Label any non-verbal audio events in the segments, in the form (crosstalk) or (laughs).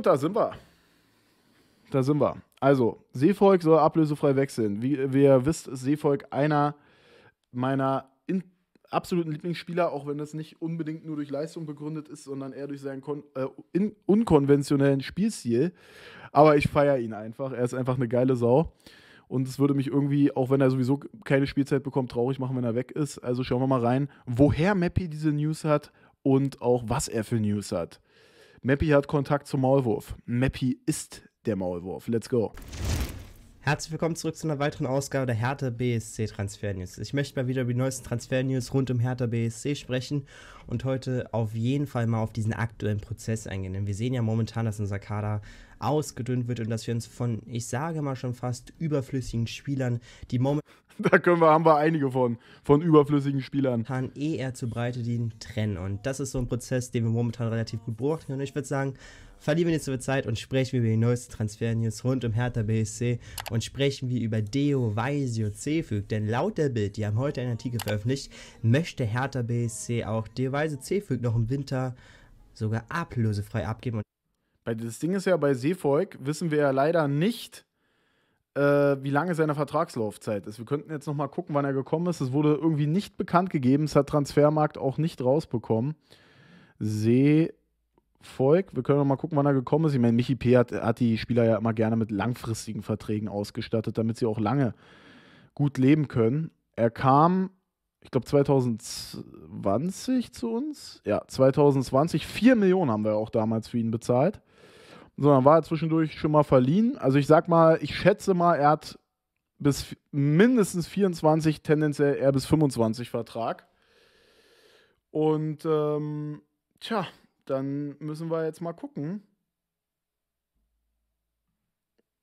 Und da sind wir. Da sind wir. Also, Seevolk soll ablösefrei wechseln. Wie, wie ihr wisst, ist Seevolk einer meiner in, absoluten Lieblingsspieler, auch wenn das nicht unbedingt nur durch Leistung begründet ist, sondern eher durch seinen äh, in, unkonventionellen Spielstil. Aber ich feiere ihn einfach. Er ist einfach eine geile Sau. Und es würde mich irgendwie, auch wenn er sowieso keine Spielzeit bekommt, traurig machen, wenn er weg ist. Also schauen wir mal rein, woher Mappy diese News hat und auch was er für News hat. Mappy hat Kontakt zum Maulwurf. Mappy ist der Maulwurf. Let's go. Herzlich willkommen zurück zu einer weiteren Ausgabe der Hertha BSC Transfer News. Ich möchte mal wieder über die neuesten Transfer News rund um Hertha BSC sprechen und heute auf jeden Fall mal auf diesen aktuellen Prozess eingehen. Denn wir sehen ja momentan, dass unser Kader ausgedünnt wird und dass wir uns von, ich sage mal schon fast, überflüssigen Spielern, die momentan (laughs) da können wir, haben wir einige von, von überflüssigen Spielern. Kann eher zu Breite dienen, trennen. Und das ist so ein Prozess, den wir momentan relativ gut beobachten können. Und ich würde sagen, verlieren wir jetzt über Zeit und sprechen wir über die neuesten Transfer-News rund um Hertha BSC und sprechen wir über Deo c Cefüg. Denn laut der Bild, die haben heute einen Artikel veröffentlicht, möchte Hertha BSC auch Deo c Cefüg noch im Winter sogar ablösefrei abgeben. Das Ding ist ja, bei Seefolk wissen wir ja leider nicht, äh, wie lange seine Vertragslaufzeit ist. Wir könnten jetzt nochmal gucken, wann er gekommen ist. Es wurde irgendwie nicht bekannt gegeben. Es hat Transfermarkt auch nicht rausbekommen. Sehe Volk. Wir können noch mal gucken, wann er gekommen ist. Ich meine, Michi P. Hat, hat, die Spieler ja immer gerne mit langfristigen Verträgen ausgestattet, damit sie auch lange gut leben können. Er kam, ich glaube, 2020 zu uns. Ja, 2020. 4 Millionen haben wir auch damals für ihn bezahlt sondern war er zwischendurch schon mal verliehen. Also ich sag mal, ich schätze mal, er hat bis mindestens 24, tendenziell eher bis 25 Vertrag. Und ähm, tja, dann müssen wir jetzt mal gucken,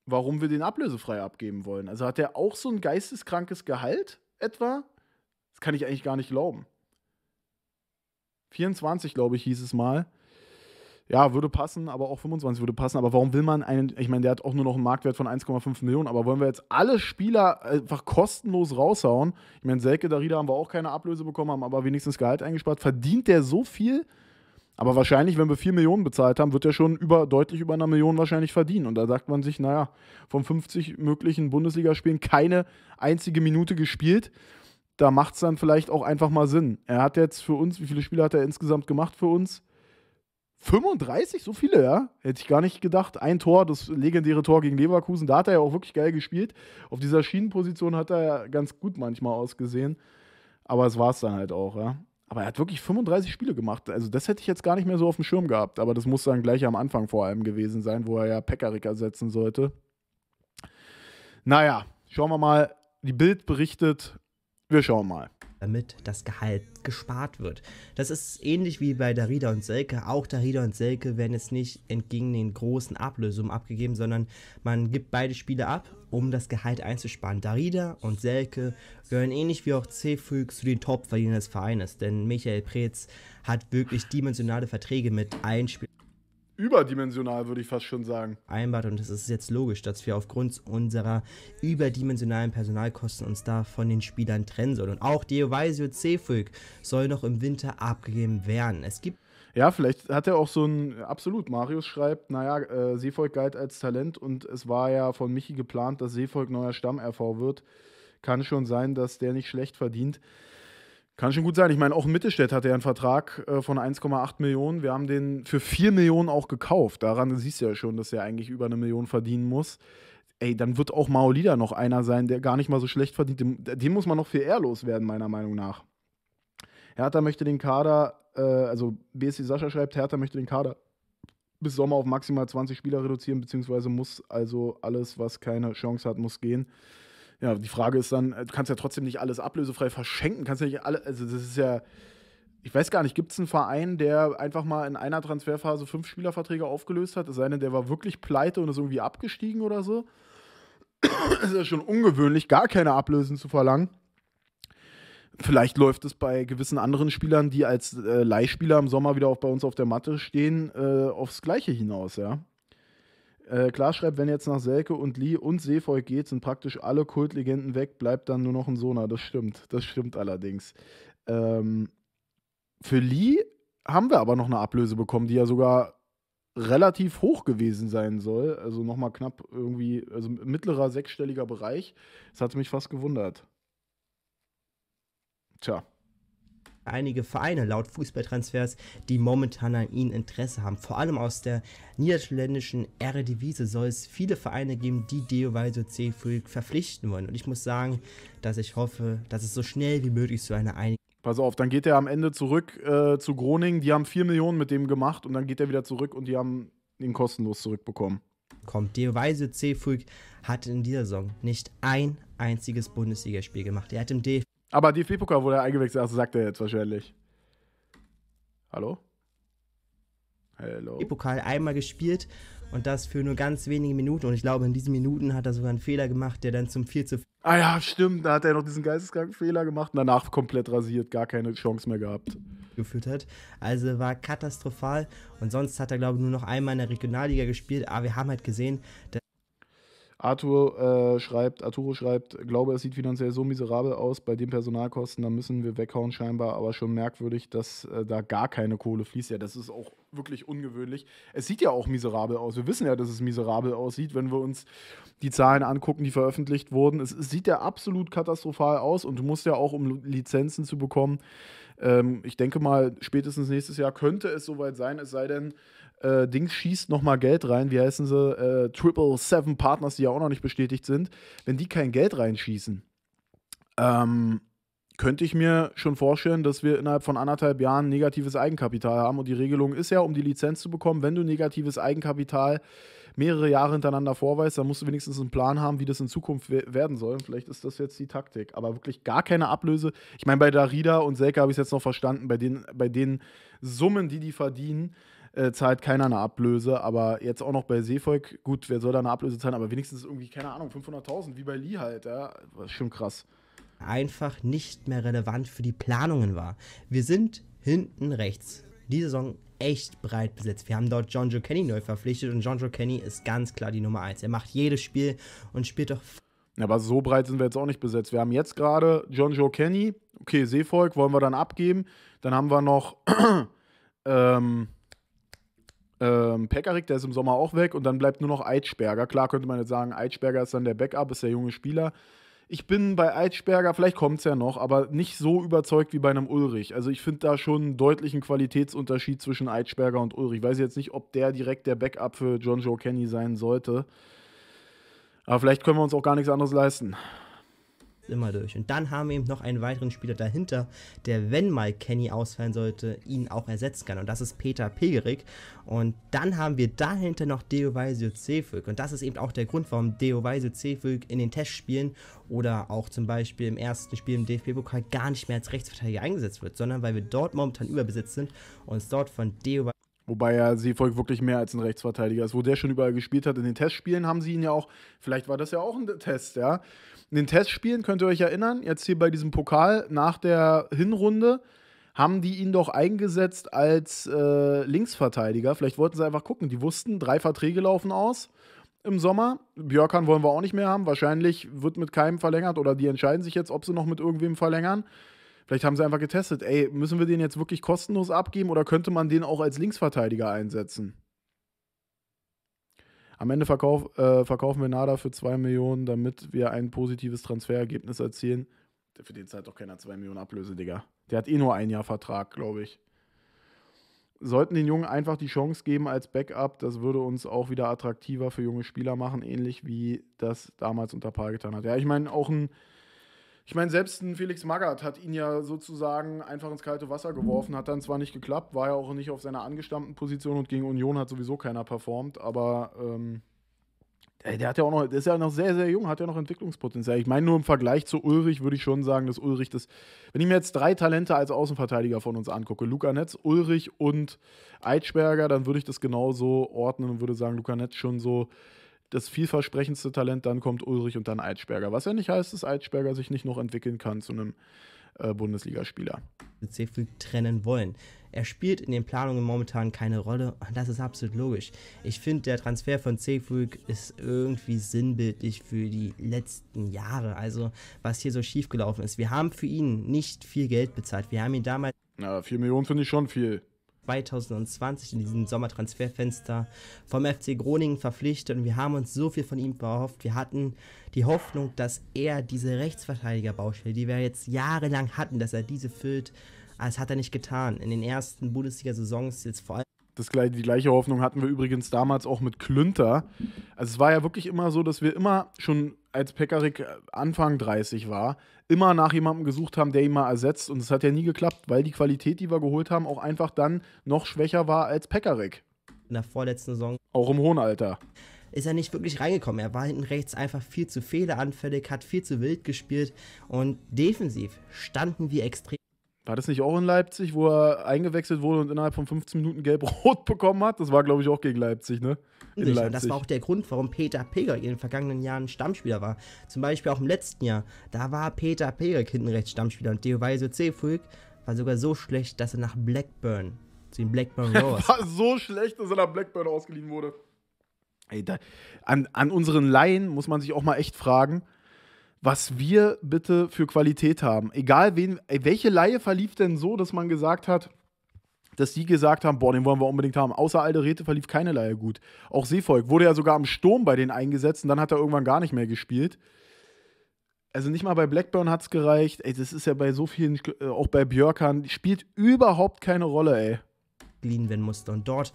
warum wir den ablösefrei abgeben wollen. Also hat er auch so ein geisteskrankes Gehalt etwa? Das kann ich eigentlich gar nicht glauben. 24, glaube ich, hieß es mal ja, würde passen, aber auch 25 würde passen. Aber warum will man einen, ich meine, der hat auch nur noch einen Marktwert von 1,5 Millionen, aber wollen wir jetzt alle Spieler einfach kostenlos raushauen? Ich meine, Selke, Darida haben wir auch keine Ablöse bekommen, haben aber wenigstens Gehalt eingespart. Verdient der so viel? Aber wahrscheinlich, wenn wir 4 Millionen bezahlt haben, wird er schon über, deutlich über einer Million wahrscheinlich verdienen. Und da sagt man sich, naja, von 50 möglichen Bundesligaspielen keine einzige Minute gespielt da macht es dann vielleicht auch einfach mal Sinn. Er hat jetzt für uns, wie viele Spiele hat er insgesamt gemacht für uns? 35, so viele, ja. Hätte ich gar nicht gedacht. Ein Tor, das legendäre Tor gegen Leverkusen, da hat er ja auch wirklich geil gespielt. Auf dieser Schienenposition hat er ja ganz gut manchmal ausgesehen. Aber es war es dann halt auch, ja. Aber er hat wirklich 35 Spiele gemacht. Also, das hätte ich jetzt gar nicht mehr so auf dem Schirm gehabt. Aber das muss dann gleich am Anfang vor allem gewesen sein, wo er ja Pekarik ersetzen sollte. Naja, schauen wir mal. Die Bild berichtet. Wir schauen mal damit das Gehalt gespart wird. Das ist ähnlich wie bei Darida und Selke. Auch Darida und Selke werden jetzt nicht entgegen den großen Ablösungen abgegeben, sondern man gibt beide Spiele ab, um das Gehalt einzusparen. Darida und Selke gehören ähnlich wie auch Cefüg zu den Topverdienern des Vereines, denn Michael Preetz hat wirklich dimensionale Verträge mit allen Spielern überdimensional, würde ich fast schon sagen. Einbart und es ist jetzt logisch, dass wir aufgrund unserer überdimensionalen Personalkosten uns da von den Spielern trennen sollen. Und auch Deovaisio Cefuig soll noch im Winter abgegeben werden. Es gibt ja, vielleicht hat er auch so ein, absolut, Marius schreibt, naja, äh, Seevolk galt als Talent und es war ja von Michi geplant, dass Seevolk neuer Stamm-RV wird. Kann schon sein, dass der nicht schlecht verdient. Kann schon gut sein. Ich meine, auch Mittelstädt hatte ja einen Vertrag äh, von 1,8 Millionen. Wir haben den für 4 Millionen auch gekauft. Daran siehst du ja schon, dass er eigentlich über eine Million verdienen muss. Ey, dann wird auch Maolida noch einer sein, der gar nicht mal so schlecht verdient. Dem, dem muss man noch viel ehrlos werden, meiner Meinung nach. Hertha möchte den Kader, äh, also BSC Sascha schreibt, Hertha möchte den Kader bis Sommer auf maximal 20 Spieler reduzieren, beziehungsweise muss also alles, was keine Chance hat, muss gehen ja, die Frage ist dann, äh, du kannst ja trotzdem nicht alles ablösefrei verschenken, kannst ja nicht alle, also das ist ja, ich weiß gar nicht, gibt es einen Verein, der einfach mal in einer Transferphase fünf Spielerverträge aufgelöst hat? Es sei denn, der war wirklich pleite und ist irgendwie abgestiegen oder so. (clears throat) ist ja schon ungewöhnlich, gar keine Ablösen zu verlangen. Vielleicht läuft es bei gewissen anderen Spielern, die als äh, Leihspieler im Sommer wieder auch bei uns auf der Matte stehen, äh, aufs Gleiche hinaus, ja. Äh, klar schreibt, wenn jetzt nach Selke und Lee und Seevolk geht, sind praktisch alle Kultlegenden weg, bleibt dann nur noch ein Sona. Das stimmt, das stimmt allerdings. Ähm, für Lee haben wir aber noch eine Ablöse bekommen, die ja sogar relativ hoch gewesen sein soll. Also nochmal knapp irgendwie, also mittlerer sechsstelliger Bereich. Das hat mich fast gewundert. Tja einige Vereine laut Fußballtransfers, die momentan an ihnen Interesse haben. Vor allem aus der niederländischen Eredivisie soll es viele Vereine geben, die Deo Deoviso C. verpflichten wollen. Und ich muss sagen, dass ich hoffe, dass es so schnell wie möglich zu einer Einigung Pass auf, dann geht er am Ende zurück äh, zu Groningen. Die haben 4 Millionen mit dem gemacht und dann geht er wieder zurück und die haben ihn kostenlos zurückbekommen. Kommt. Weise C. Fulk hat in dieser Saison nicht ein einziges Bundesligaspiel gemacht. Er hat im DFB aber DFB-Pokal wurde eingewechselt, also sagt er jetzt wahrscheinlich. Hallo? Hello. Pokal einmal gespielt und das für nur ganz wenige Minuten. Und ich glaube, in diesen Minuten hat er sogar einen Fehler gemacht, der dann zum 4 zu. Ah ja, stimmt. Da hat er noch diesen geisteskranken Fehler gemacht und danach komplett rasiert, gar keine Chance mehr gehabt. Geführt hat. Also war katastrophal. Und sonst hat er, glaube ich, nur noch einmal in der Regionalliga gespielt. Aber wir haben halt gesehen, dass Arthur äh, schreibt, Arturo schreibt, glaube, es sieht finanziell so miserabel aus, bei den Personalkosten, da müssen wir weghauen scheinbar, aber schon merkwürdig, dass äh, da gar keine Kohle fließt. Ja, das ist auch wirklich ungewöhnlich. Es sieht ja auch miserabel aus. Wir wissen ja, dass es miserabel aussieht, wenn wir uns die Zahlen angucken, die veröffentlicht wurden. Es, es sieht ja absolut katastrophal aus und du musst ja auch, um Lizenzen zu bekommen, ähm, ich denke mal, spätestens nächstes Jahr könnte es soweit sein, es sei denn, äh, Dings schießt nochmal Geld rein, wie heißen sie, äh, Triple Seven Partners, die ja auch noch nicht bestätigt sind, wenn die kein Geld reinschießen, ähm, könnte ich mir schon vorstellen, dass wir innerhalb von anderthalb Jahren negatives Eigenkapital haben. Und die Regelung ist ja, um die Lizenz zu bekommen, wenn du negatives Eigenkapital äh, mehrere Jahre hintereinander vorweist, dann musst du wenigstens einen Plan haben, wie das in Zukunft werden soll. Und vielleicht ist das jetzt die Taktik. Aber wirklich gar keine Ablöse. Ich meine, bei Darida und Selke habe ich es jetzt noch verstanden, bei den, bei den Summen, die die verdienen, äh, zahlt keiner eine Ablöse. Aber jetzt auch noch bei Seevolk, gut, wer soll da eine Ablöse zahlen? Aber wenigstens irgendwie, keine Ahnung, 500.000, wie bei Lee halt. Ja? Das ist schon krass. Einfach nicht mehr relevant für die Planungen war. Wir sind hinten rechts. Die Saison echt breit besetzt. Wir haben dort John Joe Kenny neu verpflichtet und John Joe Kenny ist ganz klar die Nummer 1. Er macht jedes Spiel und spielt doch. Aber so breit sind wir jetzt auch nicht besetzt. Wir haben jetzt gerade John Joe Kenny, okay, Seevolk wollen wir dann abgeben. Dann haben wir noch (clears throat) ähm, ähm, Pekarik, der ist im Sommer auch weg und dann bleibt nur noch Eitschberger. Klar könnte man jetzt sagen, Eitschberger ist dann der Backup, ist der junge Spieler ich bin bei Eitschberger, vielleicht kommt es ja noch, aber nicht so überzeugt wie bei einem Ulrich. Also ich finde da schon einen deutlichen Qualitätsunterschied zwischen Eitschberger und Ulrich. Ich weiß jetzt nicht, ob der direkt der Backup für John Joe Kenny sein sollte. Aber vielleicht können wir uns auch gar nichts anderes leisten immer durch. Und dann haben wir eben noch einen weiteren Spieler dahinter, der, wenn mal Kenny ausfallen sollte, ihn auch ersetzen kann. Und das ist Peter Pegerik. Und dann haben wir dahinter noch Deo Weisio Cefüg. Und das ist eben auch der Grund, warum Deo Weisio Cefüg in den Testspielen oder auch zum Beispiel im ersten Spiel im DFB-Pokal gar nicht mehr als Rechtsverteidiger eingesetzt wird, sondern weil wir dort momentan überbesetzt sind und es dort von Deo Deovaisio Wobei ja Seevolk wirklich mehr als ein Rechtsverteidiger ist. Wo der schon überall gespielt hat, in den Testspielen haben sie ihn ja auch, vielleicht war das ja auch ein Test, ja. In den Testspielen, könnt ihr euch erinnern, jetzt hier bei diesem Pokal nach der Hinrunde, haben die ihn doch eingesetzt als äh, Linksverteidiger. Vielleicht wollten sie einfach gucken. Die wussten, drei Verträge laufen aus im Sommer. Björkan wollen wir auch nicht mehr haben. Wahrscheinlich wird mit keinem verlängert oder die entscheiden sich jetzt, ob sie noch mit irgendwem verlängern. Vielleicht haben sie einfach getestet, ey, müssen wir den jetzt wirklich kostenlos abgeben oder könnte man den auch als Linksverteidiger einsetzen? Am Ende verkauf, äh, verkaufen wir Nada für 2 Millionen, damit wir ein positives Transferergebnis erzielen. Für den zahlt doch keiner 2 Millionen Ablöse, Digga. Der hat eh nur ein Jahr Vertrag, glaube ich. Sollten den Jungen einfach die Chance geben als Backup, das würde uns auch wieder attraktiver für junge Spieler machen, ähnlich wie das damals unter Paar getan hat. Ja, ich meine, auch ein ich meine, selbst ein Felix Magath hat ihn ja sozusagen einfach ins kalte Wasser geworfen, hat dann zwar nicht geklappt, war ja auch nicht auf seiner angestammten Position und gegen Union hat sowieso keiner performt, aber ähm, der, der, hat ja auch noch, der ist ja noch sehr, sehr jung, hat ja noch Entwicklungspotenzial. Ich meine, nur im Vergleich zu Ulrich würde ich schon sagen, dass Ulrich das, wenn ich mir jetzt drei Talente als Außenverteidiger von uns angucke, Luca Netz, Ulrich und Eitschberger, dann würde ich das genauso ordnen und würde sagen, Luca Netz schon so das vielversprechendste Talent, dann kommt Ulrich und dann Eitschberger. Was ja nicht heißt, dass Eitschberger sich nicht noch entwickeln kann zu einem äh, Bundesligaspieler. Seefield trennen wollen. Er spielt in den Planungen momentan keine Rolle und das ist absolut logisch. Ich finde, der Transfer von Seefield ist irgendwie sinnbildlich für die letzten Jahre, also was hier so schiefgelaufen ist. Wir haben für ihn nicht viel Geld bezahlt. Wir haben ihn damals. Na, 4 Millionen finde ich schon viel. 2020 in diesem Sommertransferfenster vom FC Groningen verpflichtet und wir haben uns so viel von ihm erhofft. Wir hatten die Hoffnung, dass er diese Rechtsverteidigerbaustelle, die wir jetzt jahrelang hatten, dass er diese füllt. Aber das hat er nicht getan. In den ersten Bundesliga-Saisons jetzt vor allem das, die gleiche Hoffnung hatten wir übrigens damals auch mit Klünter. Also es war ja wirklich immer so, dass wir immer schon als Pekarik äh, Anfang 30 war, immer nach jemandem gesucht haben, der ihn mal ersetzt. Und es hat ja nie geklappt, weil die Qualität, die wir geholt haben, auch einfach dann noch schwächer war als Pekarik. In der vorletzten Saison. Auch im hohen Alter. Ist er nicht wirklich reingekommen. Er war hinten rechts einfach viel zu fehleranfällig, hat viel zu wild gespielt und defensiv standen wir extrem war das nicht auch in Leipzig, wo er eingewechselt wurde und innerhalb von 15 Minuten gelb-rot (laughs) bekommen hat? Das war, glaube ich, auch gegen Leipzig, ne? In Leipzig. Und das war auch der Grund, warum Peter Peger in den vergangenen Jahren Stammspieler war. Zum Beispiel auch im letzten Jahr. Da war Peter Peger hinten rechts Stammspieler und Deoviso Cefuig war sogar so schlecht, dass er nach Blackburn, zu den Blackburn (laughs) Roars. war so schlecht, dass er nach Blackburn ausgeliehen wurde. Ey, da, an, an unseren Laien muss man sich auch mal echt fragen, was wir bitte für Qualität haben. Egal, wen, welche Laie verlief denn so, dass man gesagt hat, dass die gesagt haben, boah, den wollen wir unbedingt haben. Außer Alde Rete verlief keine Laie gut. Auch Seevolk wurde ja sogar am Sturm bei denen eingesetzt und dann hat er irgendwann gar nicht mehr gespielt. Also nicht mal bei Blackburn hat es gereicht. Ey, das ist ja bei so vielen, äh, auch bei Björkern, spielt überhaupt keine Rolle, ey. Geliehen musste. Und dort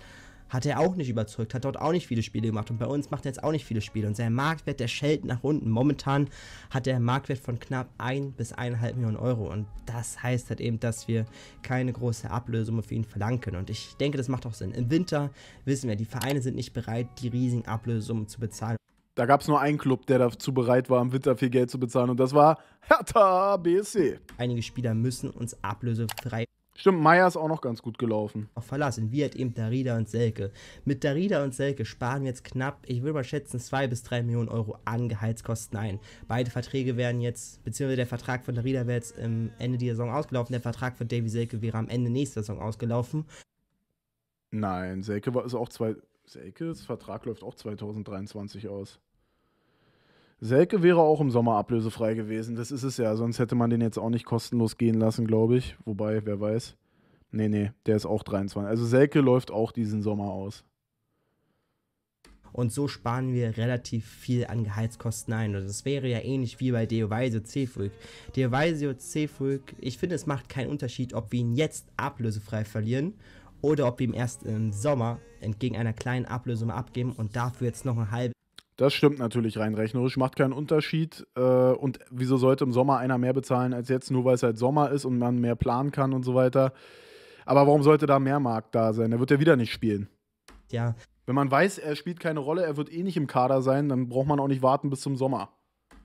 hat er auch nicht überzeugt, hat dort auch nicht viele Spiele gemacht und bei uns macht er jetzt auch nicht viele Spiele. Und sein Marktwert, der schält nach unten. Momentan hat er einen Marktwert von knapp 1 bis 1,5 Millionen Euro und das heißt halt eben, dass wir keine große Ablösung für ihn verlangen können. Und ich denke, das macht auch Sinn. Im Winter wissen wir, die Vereine sind nicht bereit, die riesigen Ablösungen zu bezahlen. Da gab es nur einen Club, der dazu bereit war, im Winter viel Geld zu bezahlen und das war Hertha BSC. Einige Spieler müssen uns ablösefrei Stimmt, Meier ist auch noch ganz gut gelaufen. Auch verlassen. Wir hat eben Darida und Selke. Mit Darida und Selke sparen wir jetzt knapp, ich würde mal schätzen, zwei bis drei Millionen Euro an Gehaltskosten ein. Beide Verträge werden jetzt, beziehungsweise der Vertrag von Darida wäre jetzt ähm, Ende dieser Saison ausgelaufen. Der Vertrag von Davy Selke wäre am Ende nächster Saison ausgelaufen. Nein, Selke war, ist auch zwei. Selkes Vertrag läuft auch 2023 aus. Selke wäre auch im Sommer ablösefrei gewesen. Das ist es ja. Sonst hätte man den jetzt auch nicht kostenlos gehen lassen, glaube ich. Wobei, wer weiß. Nee, nee, der ist auch 23. Also Selke läuft auch diesen Sommer aus. Und so sparen wir relativ viel an Gehaltskosten ein. Und das wäre ja ähnlich wie bei Deovisio Cefuig. Deovisio Cefuig, ich finde, es macht keinen Unterschied, ob wir ihn jetzt ablösefrei verlieren oder ob wir ihm erst im Sommer entgegen einer kleinen Ablösung abgeben und dafür jetzt noch ein halbes das stimmt natürlich rein rechnerisch, macht keinen Unterschied. Äh, und wieso sollte im Sommer einer mehr bezahlen als jetzt, nur weil es halt Sommer ist und man mehr planen kann und so weiter. Aber warum sollte da mehr Markt da sein? Der wird ja wieder nicht spielen. Ja. Wenn man weiß, er spielt keine Rolle, er wird eh nicht im Kader sein, dann braucht man auch nicht warten bis zum Sommer.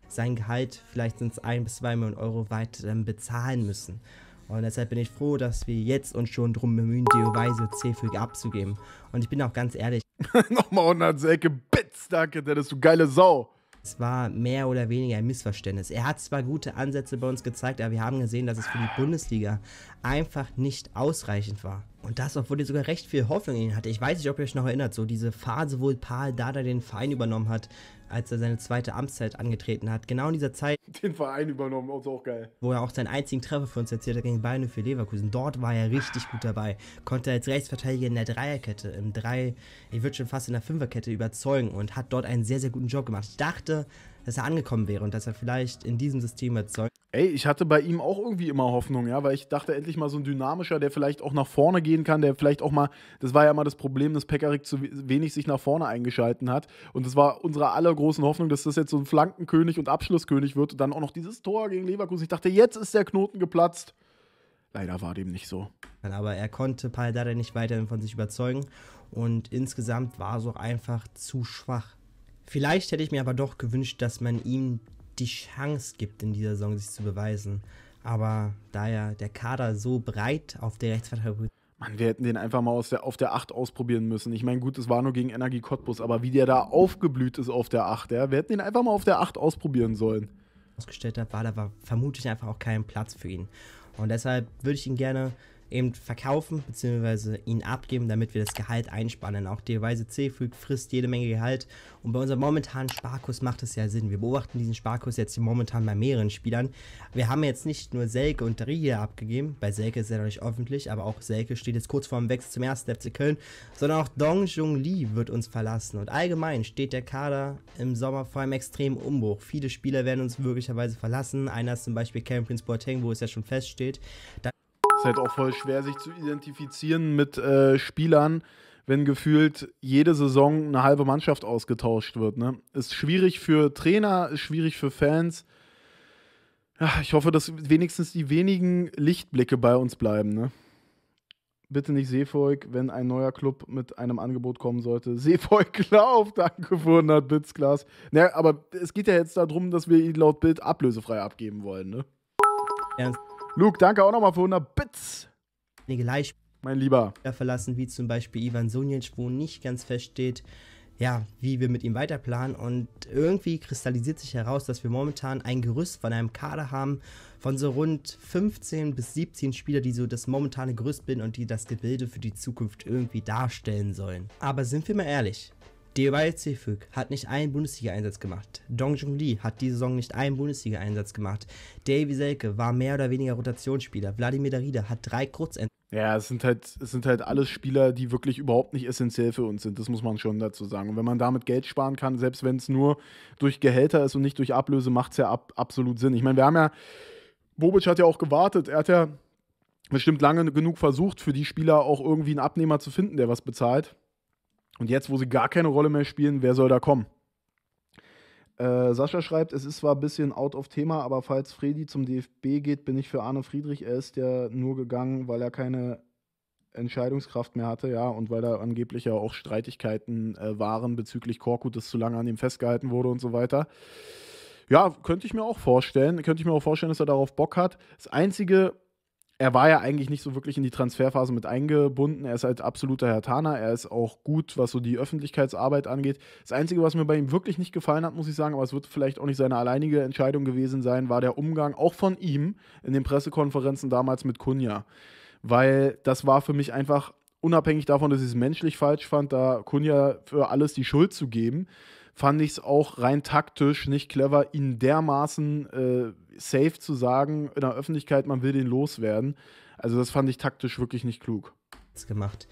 Sein Gehalt, vielleicht sind es ein bis zwei Millionen Euro weit ähm, bezahlen müssen. Und deshalb bin ich froh, dass wir jetzt uns schon drum bemühen, Deoweise C-Füge abzugeben. Und ich bin auch ganz ehrlich. (laughs) Nochmal unter die Ecke, Bitz, danke, der ist du geile Sau. Es war mehr oder weniger ein Missverständnis. Er hat zwar gute Ansätze bei uns gezeigt, aber wir haben gesehen, dass es für die Bundesliga einfach nicht ausreichend war. Und das, obwohl er sogar recht viel Hoffnung in ihn hatte. Ich weiß nicht, ob ihr euch noch erinnert, so diese Phase, wo Paul Dada den Verein übernommen hat, als er seine zweite Amtszeit angetreten hat. Genau in dieser Zeit. (laughs) Den Verein übernommen, also auch geil. Wo er auch seinen einzigen Treffer für uns erzielt hat gegen Bayern für Leverkusen. Dort war er richtig gut dabei. Konnte als Rechtsverteidiger in der Dreierkette, im Drei, ich würde schon fast in der Fünferkette überzeugen und hat dort einen sehr, sehr guten Job gemacht. Ich dachte, dass er angekommen wäre und dass er vielleicht in diesem System jetzt soll. Ey, ich hatte bei ihm auch irgendwie immer Hoffnung, ja, weil ich dachte, endlich mal so ein dynamischer, der vielleicht auch nach vorne gehen kann, der vielleicht auch mal, das war ja mal das Problem, dass Pekarik zu wenig sich nach vorne eingeschalten hat. Und das war unsere aller großen Hoffnung, dass das jetzt so ein Flankenkönig und Abschlusskönig wird und dann auch noch dieses Tor gegen Leverkusen. Ich dachte, jetzt ist der Knoten geplatzt. Leider war dem nicht so. Aber er konnte Paldada nicht weiterhin von sich überzeugen und insgesamt war es auch einfach zu schwach. Vielleicht hätte ich mir aber doch gewünscht, dass man ihm die Chance gibt, in dieser Saison sich zu beweisen. Aber da ja der Kader so breit auf der Rechtsverteidigung. Mann, wir hätten den einfach mal der, auf der 8 ausprobieren müssen. Ich meine, gut, es war nur gegen Energie Cottbus, aber wie der da aufgeblüht ist auf der 8, ja, wir hätten den einfach mal auf der 8 ausprobieren sollen. Ausgestellt hat, war da war vermutlich einfach auch kein Platz für ihn. Und deshalb würde ich ihn gerne eben verkaufen bzw. ihn abgeben, damit wir das Gehalt einspannen. Auch die Weise C frisst jede Menge Gehalt und bei unserem momentanen Sparkurs macht es ja Sinn. Wir beobachten diesen Sparkurs jetzt momentan bei mehreren Spielern. Wir haben jetzt nicht nur Selke und Rie abgegeben, bei Selke ist er noch nicht öffentlich, aber auch Selke steht jetzt kurz vor dem Wechsel zum ersten FC Köln, sondern auch Dong Jung Lee wird uns verlassen und allgemein steht der Kader im Sommer vor einem extremen Umbruch. Viele Spieler werden uns möglicherweise verlassen, einer ist zum Beispiel Kevin Prince Boateng, wo es ja schon feststeht. Dann es ist halt auch voll schwer, sich zu identifizieren mit äh, Spielern, wenn gefühlt jede Saison eine halbe Mannschaft ausgetauscht wird. Ne? Ist schwierig für Trainer, ist schwierig für Fans. Ja, ich hoffe, dass wenigstens die wenigen Lichtblicke bei uns bleiben. Ne? Bitte nicht Seevolk, wenn ein neuer Club mit einem Angebot kommen sollte. Seevolk, (laughs) lauf, danke für 100 Bits, Glas. Naja, aber es geht ja jetzt darum, dass wir ihn laut Bild ablösefrei abgeben wollen, ne? Ernst? Luke, danke auch nochmal für 100 Bits. Einige Leichen mein Lieber. verlassen, wie zum Beispiel Ivan Sonic, wo nicht ganz feststeht, ja, wie wir mit ihm weiterplanen. Und irgendwie kristallisiert sich heraus, dass wir momentan ein Gerüst von einem Kader haben von so rund 15 bis 17 Spielern, die so das momentane Gerüst bilden und die das Gebilde für die Zukunft irgendwie darstellen sollen. Aber sind wir mal ehrlich, Dewey Zefük hat nicht einen Bundesliga-Einsatz gemacht. Dong Jung Lee hat diese Saison nicht einen Bundesliga-Einsatz gemacht. Davy Selke war mehr oder weniger Rotationsspieler. Wladimir Darida hat drei Kurzend. Ja, es sind, halt, es sind halt alles Spieler, die wirklich überhaupt nicht essentiell für uns sind. Das muss man schon dazu sagen. Und wenn man damit Geld sparen kann, selbst wenn es nur durch Gehälter ist und nicht durch Ablöse, macht es ja ab, absolut Sinn. Ich meine, wir haben ja, Bobic hat ja auch gewartet. Er hat ja bestimmt lange genug versucht, für die Spieler auch irgendwie einen Abnehmer zu finden, der was bezahlt. Und jetzt, wo sie gar keine Rolle mehr spielen, wer soll da kommen? Äh, Sascha schreibt, es ist zwar ein bisschen out of Thema, aber falls Fredi zum DFB geht, bin ich für Arne Friedrich. Er ist ja nur gegangen, weil er keine Entscheidungskraft mehr hatte, ja, und weil da angeblich ja auch Streitigkeiten äh, waren bezüglich Korkut, das zu lange an ihm festgehalten wurde und so weiter. Ja, könnte ich mir auch vorstellen. Könnte ich mir auch vorstellen, dass er darauf Bock hat. Das Einzige, er war ja eigentlich nicht so wirklich in die Transferphase mit eingebunden. Er ist halt absoluter Herr Hertaner. Er ist auch gut, was so die Öffentlichkeitsarbeit angeht. Das Einzige, was mir bei ihm wirklich nicht gefallen hat, muss ich sagen, aber es wird vielleicht auch nicht seine alleinige Entscheidung gewesen sein, war der Umgang auch von ihm in den Pressekonferenzen damals mit Kunja. Weil das war für mich einfach, unabhängig davon, dass ich es menschlich falsch fand, da Kunja für alles die Schuld zu geben, fand ich es auch rein taktisch nicht clever, ihn dermaßen. Äh, safe zu sagen in der Öffentlichkeit, man will den loswerden. Also das fand ich taktisch wirklich nicht klug. Gemacht.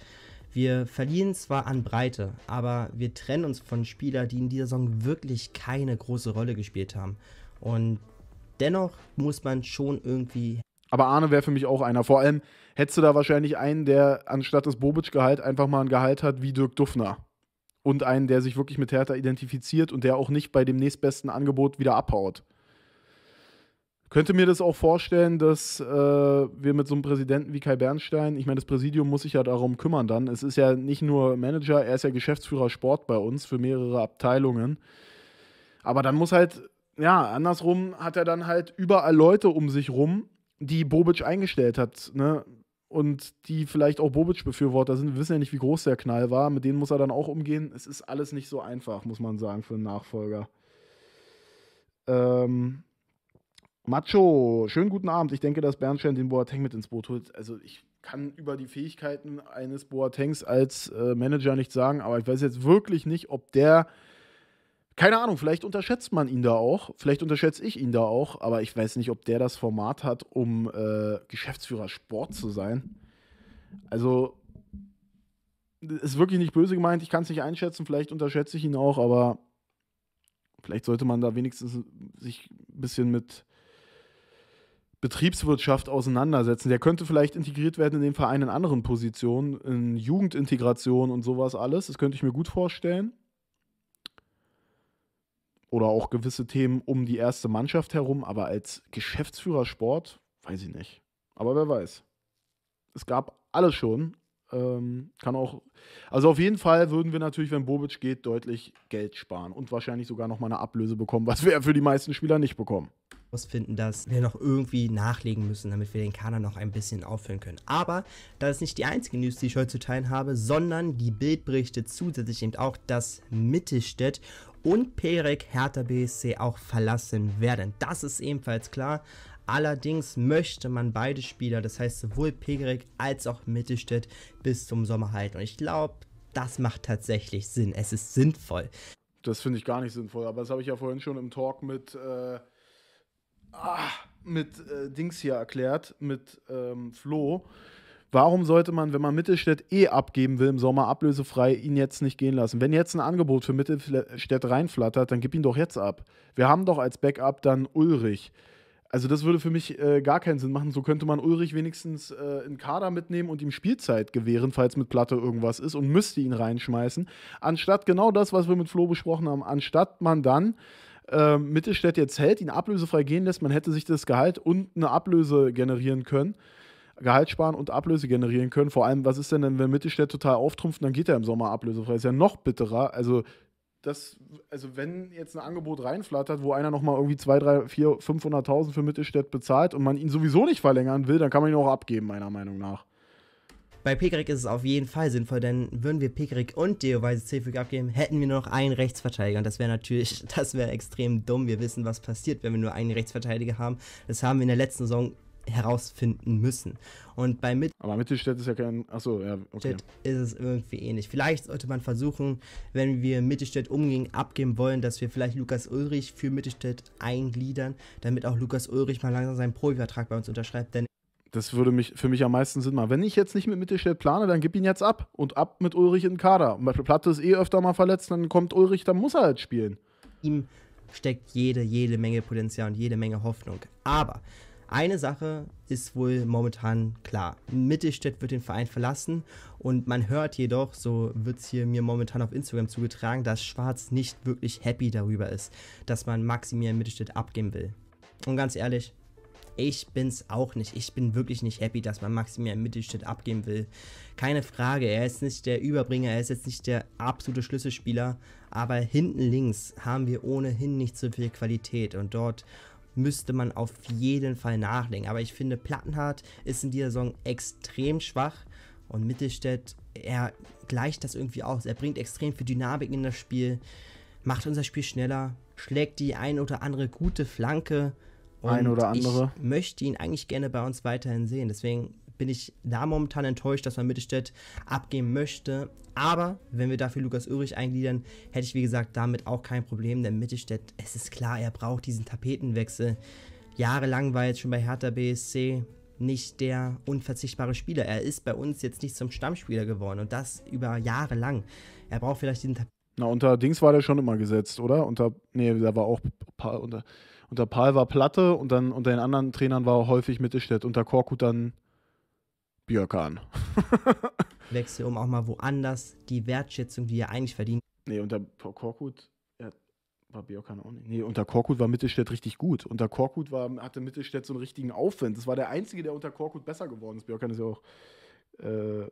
Wir verlieren zwar an Breite, aber wir trennen uns von Spielern, die in dieser Saison wirklich keine große Rolle gespielt haben. Und dennoch muss man schon irgendwie. Aber Arne wäre für mich auch einer. Vor allem hättest du da wahrscheinlich einen, der anstatt des Bobic-Gehalt einfach mal ein Gehalt hat wie Dirk Duffner. Und einen, der sich wirklich mit Hertha identifiziert und der auch nicht bei dem nächstbesten Angebot wieder abhaut könnte mir das auch vorstellen, dass äh, wir mit so einem Präsidenten wie Kai Bernstein, ich meine, das Präsidium muss sich ja darum kümmern dann. Es ist ja nicht nur Manager, er ist ja Geschäftsführer Sport bei uns für mehrere Abteilungen. Aber dann muss halt, ja, andersrum hat er dann halt überall Leute um sich rum, die Bobic eingestellt hat, ne? Und die vielleicht auch Bobic-Befürworter sind. Wir wissen ja nicht, wie groß der Knall war. Mit denen muss er dann auch umgehen. Es ist alles nicht so einfach, muss man sagen, für einen Nachfolger. Ähm, Macho, schönen guten Abend. Ich denke, dass Bernstein den Boateng mit ins Boot holt. Also ich kann über die Fähigkeiten eines Boatengs als äh, Manager nicht sagen, aber ich weiß jetzt wirklich nicht, ob der keine Ahnung, vielleicht unterschätzt man ihn da auch, vielleicht unterschätze ich ihn da auch, aber ich weiß nicht, ob der das Format hat, um äh, Geschäftsführer Sport zu sein. Also ist wirklich nicht böse gemeint, ich kann es nicht einschätzen, vielleicht unterschätze ich ihn auch, aber vielleicht sollte man da wenigstens sich ein bisschen mit Betriebswirtschaft auseinandersetzen. Der könnte vielleicht integriert werden in den Verein in anderen Positionen, in Jugendintegration und sowas alles. Das könnte ich mir gut vorstellen. Oder auch gewisse Themen um die erste Mannschaft herum, aber als Geschäftsführer Sport, weiß ich nicht. Aber wer weiß. Es gab alles schon. Ähm, kann auch. Also auf jeden Fall würden wir natürlich, wenn Bobic geht, deutlich Geld sparen und wahrscheinlich sogar nochmal eine Ablöse bekommen, was wir für die meisten Spieler nicht bekommen herausfinden, dass wir noch irgendwie nachlegen müssen, damit wir den Kader noch ein bisschen auffüllen können. Aber das ist nicht die einzige News, die ich heute zu teilen habe, sondern die Bildberichte zusätzlich eben auch, dass Mittelstädt und Perek Hertha BSC auch verlassen werden. Das ist ebenfalls klar. Allerdings möchte man beide Spieler, das heißt sowohl Pegerik als auch Mittelstädt, bis zum Sommer halten. Und ich glaube, das macht tatsächlich Sinn. Es ist sinnvoll. Das finde ich gar nicht sinnvoll, aber das habe ich ja vorhin schon im Talk mit äh, ah, mit äh, Dings hier erklärt, mit ähm, Flo. Warum sollte man, wenn man Mittelstädt eh abgeben will im Sommer, ablösefrei ihn jetzt nicht gehen lassen? Wenn jetzt ein Angebot für Mittelstädt reinflattert, dann gib ihn doch jetzt ab. Wir haben doch als Backup dann Ulrich. Also das würde für mich äh, gar keinen Sinn machen. So könnte man Ulrich wenigstens äh, in Kader mitnehmen und ihm Spielzeit gewähren, falls mit Platte irgendwas ist und müsste ihn reinschmeißen. Anstatt genau das, was wir mit Flo besprochen haben, anstatt man dann äh, Mittelstädt jetzt hält, ihn ablösefrei gehen lässt, man hätte sich das Gehalt und eine Ablöse generieren können. Gehalt sparen und Ablöse generieren können. Vor allem, was ist denn, denn wenn Mittelstädt total auftrumpft, dann geht er im Sommer ablösefrei. Ist ja noch bitterer. Also, das, also wenn jetzt ein Angebot reinflattert, wo einer nochmal irgendwie 2, 3, 4, 500.000 für Mittelstädt bezahlt und man ihn sowieso nicht verlängern will, dann kann man ihn auch abgeben, meiner Meinung nach. Bei Pekarik ist es auf jeden Fall sinnvoll, denn würden wir Pekarik und Deo Weise C-Füge abgeben, hätten wir nur noch einen Rechtsverteidiger. Und das wäre natürlich, (laughs) das wäre extrem dumm. Wir wissen, was passiert, wenn wir nur einen Rechtsverteidiger haben. Das haben wir in der letzten Saison herausfinden müssen. Und bei Mittelstädt. Aber Mittelstädt ist ja kein. Achso, ja, okay. ist es irgendwie ähnlich. Vielleicht sollte man versuchen, wenn wir Mittelstädt umgehen, abgeben wollen, dass wir vielleicht Lukas Ulrich für Mittelstädt eingliedern, damit auch Lukas Ulrich mal langsam seinen Profivertrag bei uns unterschreibt. Denn das würde mich für mich am meisten Sinn machen. Wenn ich jetzt nicht mit Mittelstädt plane, dann gib ihn jetzt ab und ab mit Ulrich in den Kader. Platte ist eh öfter mal verletzt, dann kommt Ulrich, dann muss er halt spielen. Ihm steckt jede, jede Menge Potenzial und jede Menge Hoffnung. Aber eine Sache ist wohl momentan klar. Mittelstädt wird den Verein verlassen und man hört jedoch, so wird es hier mir momentan auf Instagram zugetragen, dass Schwarz nicht wirklich happy darüber ist, dass man Maximilian Mittelstädt abgeben will. Und ganz ehrlich, ich bin's auch nicht. Ich bin wirklich nicht happy, dass man Maximilian Mittelstädt abgeben will. Keine Frage, er ist nicht der Überbringer, er ist jetzt nicht der absolute Schlüsselspieler, aber hinten links haben wir ohnehin nicht so viel Qualität und dort müsste man auf jeden Fall nachlegen. Aber ich finde, Plattenhardt ist in dieser Saison extrem schwach und Mittelstädt, er gleicht das irgendwie aus. Er bringt extrem viel Dynamik in das Spiel, macht unser Spiel schneller, schlägt die ein oder andere gute Flanke ein oder andere. Ich möchte ihn eigentlich gerne bei uns weiterhin sehen. Deswegen bin ich da momentan enttäuscht, dass man Mittelstädt abgeben möchte. Aber wenn wir dafür Lukas Ulrich eingliedern, hätte ich wie gesagt damit auch kein Problem, denn Mittelstädt, es ist klar, er braucht diesen Tapetenwechsel. Jahrelang war jetzt schon bei Hertha BSC nicht der unverzichtbare Spieler. Er ist bei uns jetzt nicht zum Stammspieler geworden und das über Jahre lang. Er braucht vielleicht diesen Tapetenwechsel. Na, unter Dings war der schon immer gesetzt, oder? Unter, nee, da war auch ein paar unter. Unter Paul war Platte und dann unter den anderen Trainern war häufig Mittelstädt. Unter Korkut dann Björkan. (laughs) Wechsel, um auch mal woanders die Wertschätzung, die er eigentlich verdient. Nee, unter Korkut ja, war Björkan auch nicht. Nee, unter Korkut war Mittelstädt richtig gut. Unter Korkut war, hatte Mittelstädt so einen richtigen Aufwind. Das war der Einzige, der unter Korkut besser geworden ist. Björkan ist ja auch. Äh,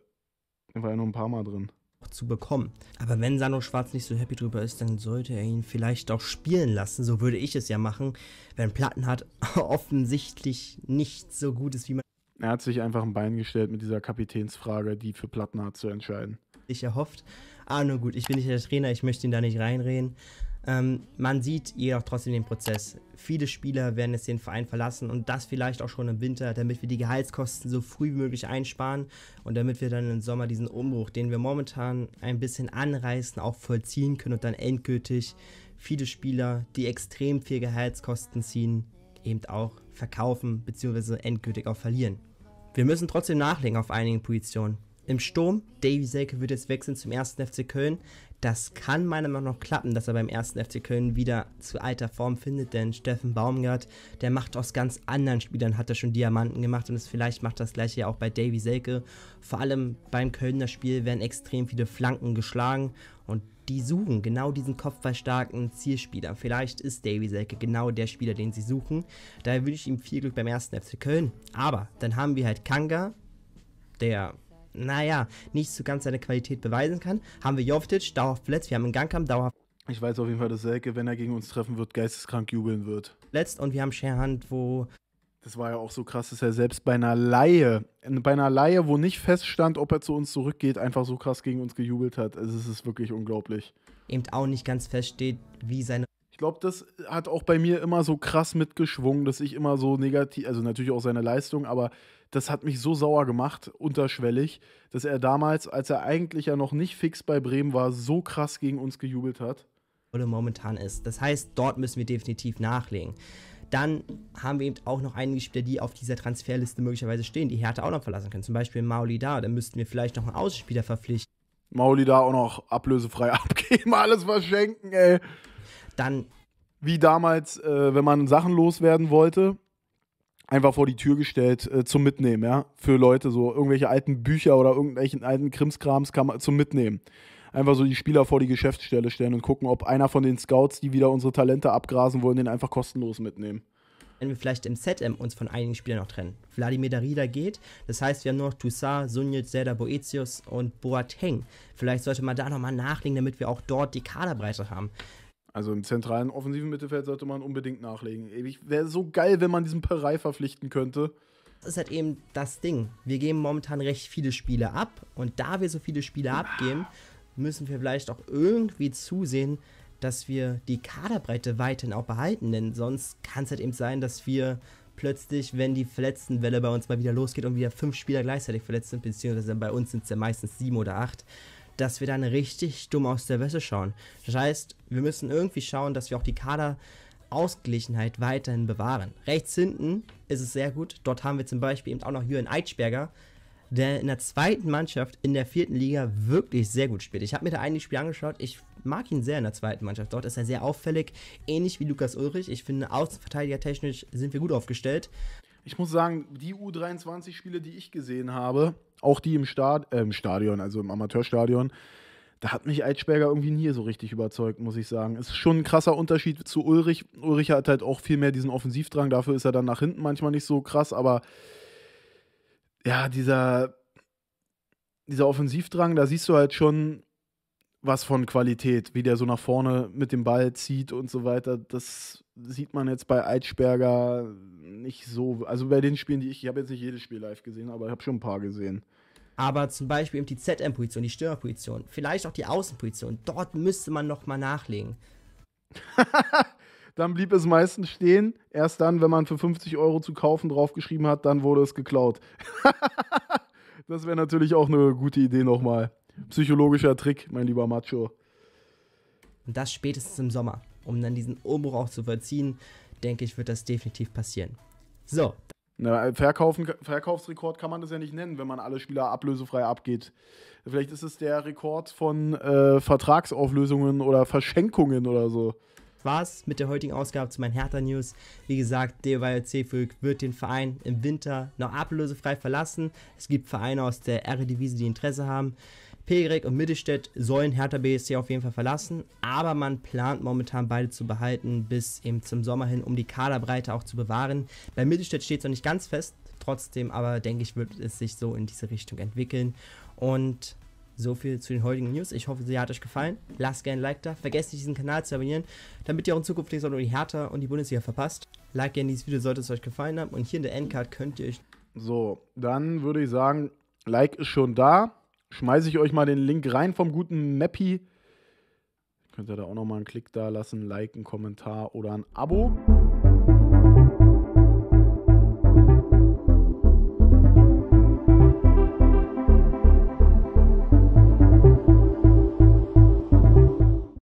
war ja noch ein paar Mal drin zu bekommen. Aber wenn Sano Schwarz nicht so happy drüber ist, dann sollte er ihn vielleicht auch spielen lassen. So würde ich es ja machen, wenn Platten hat (laughs) offensichtlich nicht so gut ist, wie man. Er hat sich einfach ein Bein gestellt mit dieser Kapitänsfrage, die für Platten hat zu entscheiden. Ich erhofft. Ah, nur gut, ich bin nicht der Trainer, ich möchte ihn da nicht reinreden. Ähm, man sieht jedoch trotzdem den Prozess. Viele Spieler werden jetzt den Verein verlassen und das vielleicht auch schon im Winter, damit wir die Gehaltskosten so früh wie möglich einsparen und damit wir dann im Sommer diesen Umbruch, den wir momentan ein bisschen anreißen, auch vollziehen können und dann endgültig viele Spieler, die extrem viel Gehaltskosten ziehen, eben auch verkaufen bzw. endgültig auch verlieren. Wir müssen trotzdem nachlegen auf einigen Positionen. Im Sturm, Davy Selke wird jetzt wechseln zum 1. FC Köln. Das kann meiner Meinung nach klappen, dass er beim ersten FC Köln wieder zu alter Form findet, denn Steffen Baumgart, der macht aus ganz anderen Spielern, hat er schon Diamanten gemacht und es vielleicht macht das gleiche ja auch bei Davy Selke. Vor allem beim Kölner Spiel werden extrem viele Flanken geschlagen und die suchen genau diesen kopfballstarken Zielspieler. Vielleicht ist Davy Selke genau der Spieler, den sie suchen. Daher wünsche ich ihm viel Glück beim ersten FC Köln. Aber dann haben wir halt Kanga, der naja, nicht so ganz seine Qualität beweisen kann, haben wir Jovetic dauerhaft verletzt, wir haben einen Gangkamp dauerhaft ich weiß auf jeden Fall, dass Selke, wenn er gegen uns treffen wird, geisteskrank jubeln wird. Letzt und wir haben Scherhand, wo. Das war ja auch so krass, dass er selbst bei einer Laie, bei einer Laie, wo nicht feststand, ob er zu uns zurückgeht, einfach so krass gegen uns gejubelt hat. Also es ist wirklich unglaublich. Eben auch nicht ganz feststeht, wie seine. Ich glaube, das hat auch bei mir immer so krass mitgeschwungen, dass ich immer so negativ, also natürlich auch seine Leistung, aber das hat mich so sauer gemacht, unterschwellig, dass er damals, als er eigentlich ja noch nicht fix bei Bremen war, so krass gegen uns gejubelt hat. Oder momentan ist. Das heißt, dort müssen wir definitiv nachlegen. Dann haben wir eben auch noch einige Spieler, die auf dieser Transferliste möglicherweise stehen, die Hertha auch noch verlassen können. Zum Beispiel Mauli da, da müssten wir vielleicht noch einen Außenspieler verpflichten. Mauli da auch noch ablösefrei (laughs) abgeben, alles verschenken, ey. Dann. Wie damals, äh, wenn man Sachen loswerden wollte, einfach vor die Tür gestellt äh, zum Mitnehmen, ja, für Leute, so irgendwelche alten Bücher oder irgendwelchen alten Krimskrams kann man, zum Mitnehmen. Einfach so die Spieler vor die Geschäftsstelle stellen und gucken, ob einer von den Scouts, die wieder unsere Talente abgrasen wollen, den einfach kostenlos mitnehmen wenn wir vielleicht im ZM uns von einigen Spielern noch trennen. Vladimir Darida geht, das heißt, wir haben nur noch Toussaint, Sunjic, Zelda, Boetius und Boateng. Vielleicht sollte man da nochmal nachlegen, damit wir auch dort die Kaderbreite haben. Also im zentralen offensiven Mittelfeld sollte man unbedingt nachlegen. Ich wäre so geil, wenn man diesen Perei verpflichten könnte. Das ist halt eben das Ding. Wir geben momentan recht viele Spiele ab und da wir so viele Spiele ah. abgeben, müssen wir vielleicht auch irgendwie zusehen, dass wir die Kaderbreite weiterhin auch behalten, denn sonst kann es halt eben sein, dass wir plötzlich, wenn die verletzten Welle bei uns mal wieder losgeht und wieder fünf Spieler gleichzeitig verletzt sind, beziehungsweise bei uns sind es ja meistens sieben oder acht, dass wir dann richtig dumm aus der Wäsche schauen. Das heißt, wir müssen irgendwie schauen, dass wir auch die Kaderausgeglichenheit weiterhin bewahren. Rechts hinten ist es sehr gut. Dort haben wir zum Beispiel eben auch noch Jürgen Eitschberger, der in der zweiten Mannschaft in der vierten Liga wirklich sehr gut spielt. Ich habe mir da einige Spiele angeschaut. Ich mag ihn sehr in der zweiten Mannschaft. Dort ist er sehr auffällig, ähnlich wie Lukas Ulrich. Ich finde, außenverteidiger technisch sind wir gut aufgestellt ich muss sagen, die U23-Spiele, die ich gesehen habe, auch die im, Stad äh, im Stadion, also im Amateurstadion, da hat mich Eitschberger irgendwie nie so richtig überzeugt, muss ich sagen. Ist schon ein krasser Unterschied zu Ulrich. Ulrich hat halt auch viel mehr diesen Offensivdrang, dafür ist er dann nach hinten manchmal nicht so krass, aber ja, dieser, dieser Offensivdrang, da siehst du halt schon, was von Qualität, wie der so nach vorne mit dem Ball zieht und so weiter. Das sieht man jetzt bei Eitschberger nicht so. Also bei den Spielen, die ich, ich habe jetzt nicht jedes Spiel live gesehen, aber ich habe schon ein paar gesehen. Aber zum Beispiel eben die ZM-Position, die Stürmerposition, vielleicht auch die Außenposition, dort müsste man nochmal nachlegen. (laughs) dann blieb es meistens stehen. Erst dann, wenn man für 50 Euro zu kaufen draufgeschrieben hat, dann wurde es geklaut. (laughs) das wäre natürlich auch eine gute Idee nochmal. Psychologischer Trick, mein lieber Macho. Und das spätestens im Sommer. Um dann diesen Umbruch auch zu vollziehen, denke ich, wird das definitiv passieren. So. Na, Verkaufen, Verkaufsrekord kann man das ja nicht nennen, wenn man alle Spieler ablösefrei abgeht. Vielleicht ist es der Rekord von äh, Vertragsauflösungen oder Verschenkungen oder so war's mit der heutigen Ausgabe zu meinen Hertha News. Wie gesagt, derweil Zefülk wird den Verein im Winter noch ablösefrei verlassen. Es gibt Vereine aus der R-Divise, die Interesse haben. Pegrek und Mittelstädt sollen Hertha BSC auf jeden Fall verlassen, aber man plant momentan beide zu behalten bis eben zum Sommer hin, um die Kaderbreite auch zu bewahren. Bei Mittelstädt steht es noch nicht ganz fest, trotzdem aber denke ich, wird es sich so in diese Richtung entwickeln. Und so viel zu den heutigen News. Ich hoffe, sie hat euch gefallen. Lasst gerne ein Like da. Vergesst nicht, diesen Kanal zu abonnieren, damit ihr auch in Zukunft nichts über die Hertha und die Bundesliga verpasst. Like gerne dieses Video, sollte es euch gefallen haben. Und hier in der Endcard könnt ihr euch... So, dann würde ich sagen, Like ist schon da schmeiße ich euch mal den Link rein vom guten Mappy. Könnt ihr da auch nochmal einen Klick da lassen, Like, einen Kommentar oder ein Abo.